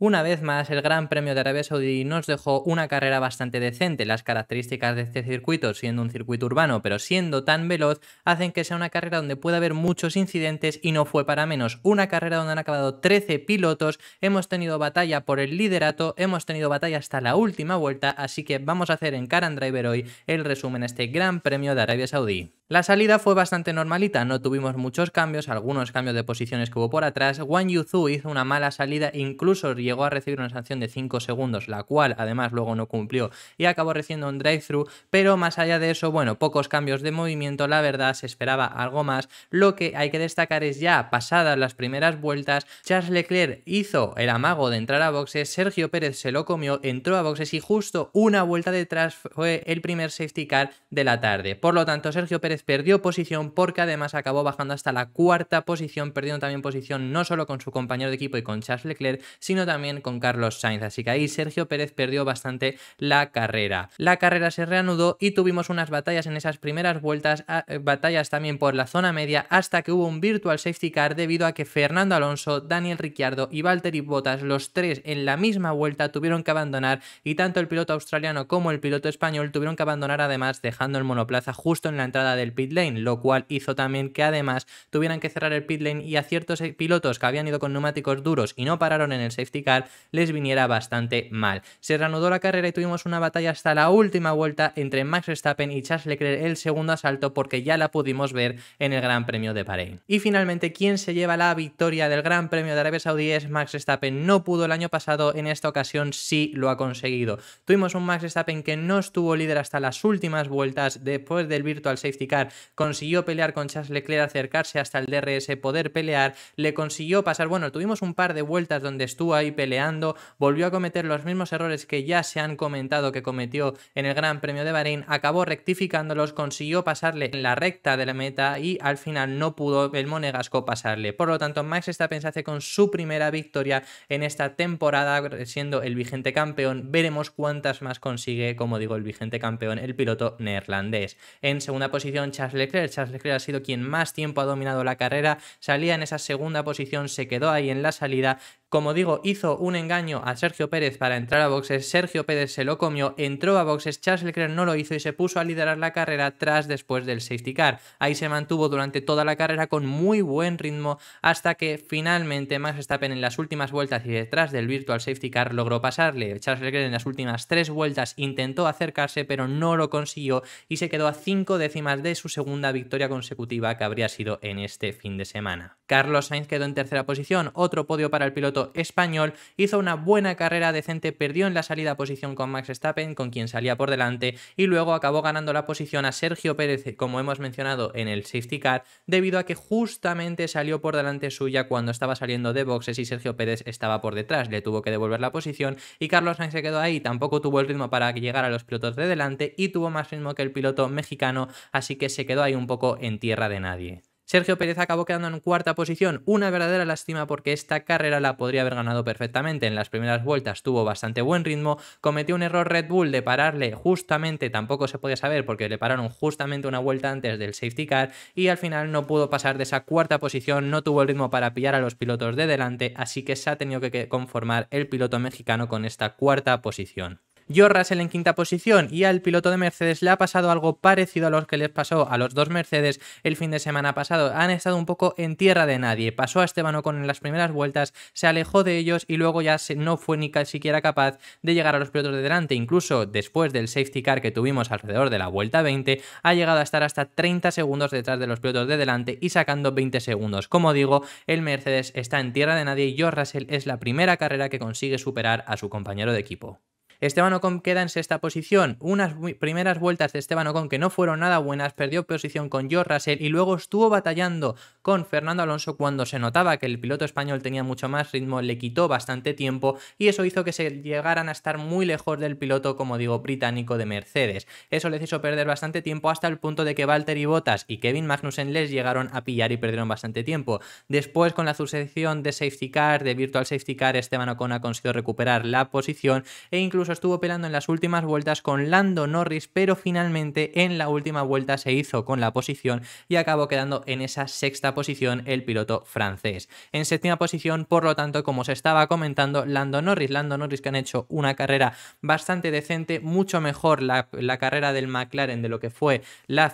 Una vez más, el Gran Premio de Arabia Saudí nos dejó una carrera bastante decente. Las características de este circuito, siendo un circuito urbano pero siendo tan veloz, hacen que sea una carrera donde pueda haber muchos incidentes y no fue para menos. Una carrera donde han acabado 13 pilotos, hemos tenido batalla por el liderato, hemos tenido batalla hasta la última vuelta, así que vamos a hacer en Car and Driver hoy el resumen a este Gran Premio de Arabia Saudí. La salida fue bastante normalita, no tuvimos muchos cambios, algunos cambios de posiciones que hubo por atrás. Wang Yuzu hizo una mala salida, incluso llegó a recibir una sanción de 5 segundos, la cual además luego no cumplió y acabó recibiendo un drive-thru, pero más allá de eso, bueno, pocos cambios de movimiento, la verdad se esperaba algo más. Lo que hay que destacar es ya pasadas las primeras vueltas, Charles Leclerc hizo el amago de entrar a boxes, Sergio Pérez se lo comió, entró a boxes y justo una vuelta detrás fue el primer safety car de la tarde. Por lo tanto, Sergio Pérez perdió posición porque además acabó bajando hasta la cuarta posición, perdiendo también posición no solo con su compañero de equipo y con Charles Leclerc, sino también con Carlos Sainz. Así que ahí Sergio Pérez perdió bastante la carrera. La carrera se reanudó y tuvimos unas batallas en esas primeras vueltas, eh, batallas también por la zona media, hasta que hubo un virtual safety car debido a que Fernando Alonso, Daniel Ricciardo y Valtteri Bottas, los tres en la misma vuelta, tuvieron que abandonar y tanto el piloto australiano como el piloto español tuvieron que abandonar además dejando el monoplaza justo en la entrada de el pit lane, lo cual hizo también que además tuvieran que cerrar el pit lane y a ciertos e, pilotos que habían ido con neumáticos duros y no pararon en el safety car les viniera bastante mal. Se reanudó la carrera y tuvimos una batalla hasta la última vuelta entre Max Verstappen y Charles Leclerc el segundo asalto porque ya la pudimos ver en el Gran Premio de Bahrein. Y finalmente quien se lleva la victoria del Gran Premio de Arabia Saudí es Max Verstappen. No pudo el año pasado, en esta ocasión sí lo ha conseguido. Tuvimos un Max Verstappen que no estuvo líder hasta las últimas vueltas después del Virtual Safety Car consiguió pelear con Charles Leclerc, acercarse hasta el DRS, poder pelear, le consiguió pasar, bueno, tuvimos un par de vueltas donde estuvo ahí peleando, volvió a cometer los mismos errores que ya se han comentado que cometió en el Gran Premio de Bahrein, acabó rectificándolos, consiguió pasarle en la recta de la meta y al final no pudo el monegasco pasarle. Por lo tanto, Max Verstappen se hace con su primera victoria en esta temporada, siendo el vigente campeón. Veremos cuántas más consigue, como digo, el vigente campeón, el piloto neerlandés. En segunda posición Charles Leclerc. Charles Leclerc ha sido quien más tiempo ha dominado la carrera, salía en esa segunda posición, se quedó ahí en la salida como digo, hizo un engaño a Sergio Pérez para entrar a boxes, Sergio Pérez se lo comió, entró a boxes, Charles Leclerc no lo hizo y se puso a liderar la carrera tras después del safety car. Ahí se mantuvo durante toda la carrera con muy buen ritmo hasta que finalmente Max Verstappen en las últimas vueltas y detrás del virtual safety car logró pasarle. Charles Leclerc en las últimas tres vueltas intentó acercarse pero no lo consiguió y se quedó a cinco décimas de su segunda victoria consecutiva que habría sido en este fin de semana. Carlos Sainz quedó en tercera posición, otro podio para el piloto español hizo una buena carrera decente, perdió en la salida posición con Max Stappen con quien salía por delante, y luego acabó ganando la posición a Sergio Pérez, como hemos mencionado en el safety car, debido a que justamente salió por delante suya cuando estaba saliendo de boxes y Sergio Pérez estaba por detrás, le tuvo que devolver la posición y Carlos Sainz se quedó ahí, tampoco tuvo el ritmo para llegar a los pilotos de delante y tuvo más ritmo que el piloto mexicano, así que se quedó ahí un poco en tierra de nadie. Sergio Pérez acabó quedando en cuarta posición, una verdadera lástima porque esta carrera la podría haber ganado perfectamente. En las primeras vueltas tuvo bastante buen ritmo, cometió un error Red Bull de pararle justamente, tampoco se podía saber porque le pararon justamente una vuelta antes del safety car y al final no pudo pasar de esa cuarta posición, no tuvo el ritmo para pillar a los pilotos de delante, así que se ha tenido que conformar el piloto mexicano con esta cuarta posición. George Russell en quinta posición y al piloto de Mercedes le ha pasado algo parecido a lo que les pasó a los dos Mercedes el fin de semana pasado. Han estado un poco en tierra de nadie. Pasó a Esteban Ocon en las primeras vueltas, se alejó de ellos y luego ya no fue ni siquiera capaz de llegar a los pilotos de delante. Incluso después del safety car que tuvimos alrededor de la vuelta 20, ha llegado a estar hasta 30 segundos detrás de los pilotos de delante y sacando 20 segundos. Como digo, el Mercedes está en tierra de nadie y George Russell es la primera carrera que consigue superar a su compañero de equipo. Esteban Ocon queda en sexta posición. Unas primeras vueltas de Esteban Ocon que no fueron nada buenas, perdió posición con George Russell y luego estuvo batallando con Fernando Alonso cuando se notaba que el piloto español tenía mucho más ritmo, le quitó bastante tiempo y eso hizo que se llegaran a estar muy lejos del piloto, como digo, británico de Mercedes. Eso les hizo perder bastante tiempo hasta el punto de que Valtteri Bottas y Kevin Magnussen les llegaron a pillar y perdieron bastante tiempo. Después, con la sucesión de safety car, de virtual safety car, Esteban Ocon ha conseguido recuperar la posición e incluso estuvo peleando en las últimas vueltas con Lando Norris, pero finalmente en la última vuelta se hizo con la posición y acabó quedando en esa sexta posición el piloto francés. En séptima posición, por lo tanto, como se estaba comentando, Lando Norris. Lando Norris que han hecho una carrera bastante decente, mucho mejor la, carrera del McLaren de lo que fue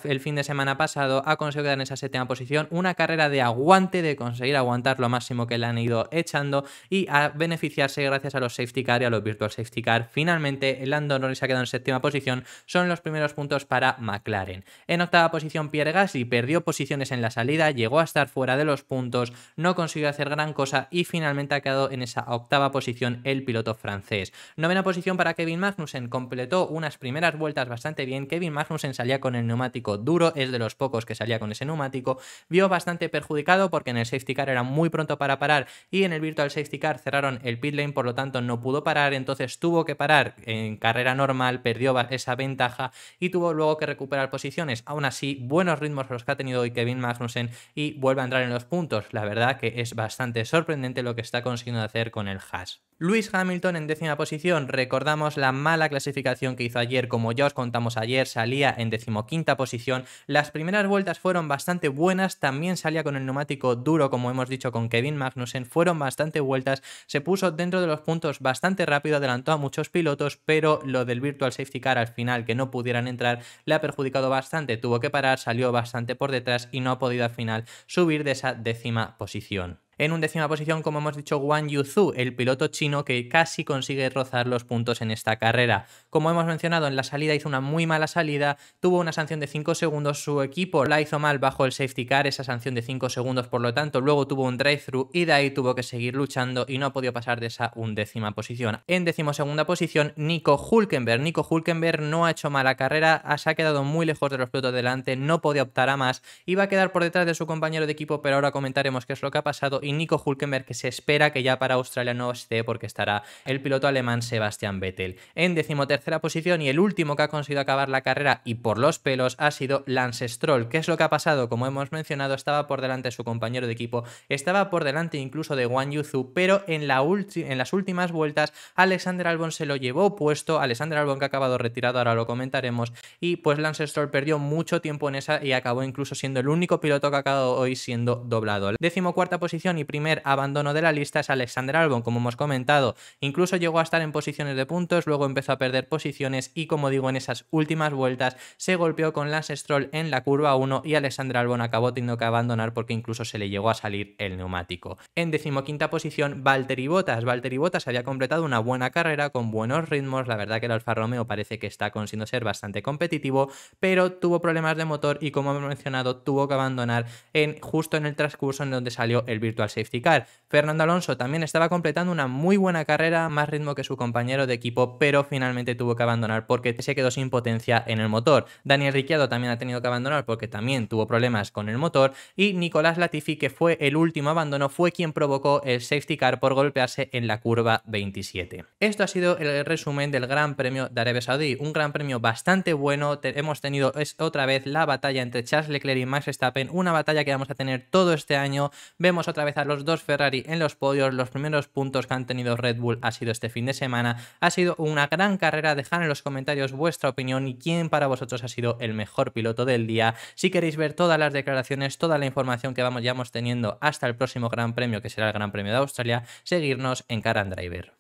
el fin de semana pasado, ha conseguido quedar en esa séptima posición, una carrera de aguante, de conseguir aguantar lo máximo que le han ido echando y a beneficiarse gracias a los safety car y a los virtual safety car Finalmente, Lando Norris se ha quedado en séptima posición, son los primeros puntos para McLaren. En octava posición, Pierre Gasly perdió posiciones en la salida, llegó a estar fuera de los puntos, no consiguió hacer gran cosa y finalmente ha quedado en esa octava posición el piloto francés. Novena posición para Kevin Magnussen, completó unas primeras vueltas bastante bien, Kevin Magnussen salía con el neumático duro, es de los pocos que salía con ese neumático, vio bastante perjudicado porque en el safety car era muy pronto para parar y en el virtual safety car cerraron el pit lane, por lo tanto no pudo parar, entonces tuvo que parar en carrera normal, perdió esa ventaja y tuvo luego que recuperar posiciones. Aún así, buenos ritmos los que ha tenido hoy Kevin Magnussen y vuelve a entrar en los puntos. La verdad que es bastante sorprendente lo que está consiguiendo hacer con el Haas Luis Hamilton en décima posición. Recordamos la mala clasificación que hizo ayer, como ya os contamos ayer, salía en decimoquinta posición. Las primeras vueltas fueron bastante buenas, también salía con el neumático duro, como hemos dicho con Kevin Magnussen, fueron bastante vueltas, se puso dentro de los puntos bastante rápido, adelantó a muchos pilotos pilotos, pero lo del Virtual Safety Car al final que no pudieran entrar le ha perjudicado bastante, tuvo que parar, salió bastante por detrás y no ha podido al final subir de esa décima posición. En undécima posición, como hemos dicho, Wang Yuzhu, el piloto chino que casi consigue rozar los puntos en esta carrera. Como hemos mencionado, en la salida hizo una muy mala salida, tuvo una sanción de 5 segundos, su equipo la hizo mal bajo el safety car, esa sanción de 5 segundos, por lo tanto, luego tuvo un drive-thru y de ahí tuvo que seguir luchando y no ha podido pasar de esa undécima posición. En decimosegunda posición, Nico Hulkenberg. Nico Hulkenberg no ha hecho mala carrera, se ha quedado muy lejos de los pilotos delante, no podía optar a más, iba a quedar por detrás de su compañero de equipo, pero ahora comentaremos qué es lo que ha pasado y Nico Hulkenberg, que se espera que ya para Australia no esté porque estará el piloto alemán Sebastian Vettel. En decimotercera posición y el último que ha conseguido acabar la carrera y por los pelos ha sido Lance Stroll. ¿Qué es lo que ha pasado? Como hemos mencionado, estaba por delante de su compañero de equipo, estaba por delante incluso de Wang Yuzu, pero en, la en las últimas vueltas Alexander Albon se lo llevó puesto, Alexander Albon que ha acabado retirado, ahora lo comentaremos, y pues Lance Stroll perdió mucho tiempo en esa y acabó incluso siendo el único piloto que ha acabado hoy siendo doblado. cuarta posición primer abandono de la lista es Alexander Albon, como hemos comentado. Incluso llegó a estar en posiciones de puntos, luego empezó a perder posiciones y como digo en esas últimas vueltas se golpeó con Lance Stroll en la curva 1 y Alexander Albon acabó teniendo que abandonar porque incluso se le llegó a salir el neumático. En decimoquinta posición, Valtteri Bottas. Valtteri Bottas había completado una buena carrera con buenos ritmos, la verdad que el Alfa Romeo parece que está consiguiendo ser bastante competitivo, pero tuvo problemas de motor y como hemos mencionado tuvo que abandonar en, justo en el transcurso en donde salió el Virtual safety car. Fernando Alonso también estaba completando una muy buena carrera, más ritmo que su compañero de equipo, pero finalmente tuvo que abandonar porque se quedó sin potencia en el motor. Daniel Ricciardo también ha tenido que abandonar porque también tuvo problemas con el motor y Nicolás Latifi, que fue el último abandono, fue quien provocó el safety car por golpearse en la curva 27. Esto ha sido el resumen del Gran Premio de Arabia Saudí, un gran premio bastante bueno. hemos tenido otra vez la batalla entre Charles Leclerc y Max Verstappen, una batalla que vamos a tener todo este año. Vemos otra vez a los dos Ferrari en los podios. Los primeros puntos que han tenido Red Bull ha sido este fin de semana. Ha sido una gran carrera. Dejad en los comentarios vuestra opinión y quién para vosotros ha sido el mejor piloto del día. Si queréis ver todas las declaraciones, toda la información que vamos, ya teniendo hasta el próximo Gran Premio, que será el Gran Premio de Australia, seguirnos en Car Driver.